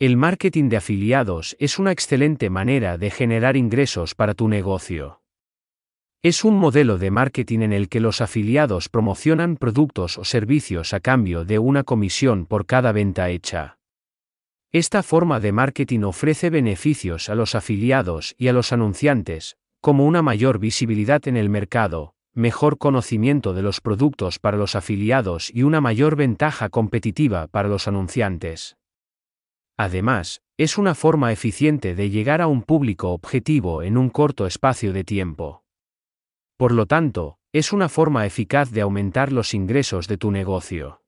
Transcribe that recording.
El marketing de afiliados es una excelente manera de generar ingresos para tu negocio. Es un modelo de marketing en el que los afiliados promocionan productos o servicios a cambio de una comisión por cada venta hecha. Esta forma de marketing ofrece beneficios a los afiliados y a los anunciantes, como una mayor visibilidad en el mercado, mejor conocimiento de los productos para los afiliados y una mayor ventaja competitiva para los anunciantes. Además, es una forma eficiente de llegar a un público objetivo en un corto espacio de tiempo. Por lo tanto, es una forma eficaz de aumentar los ingresos de tu negocio.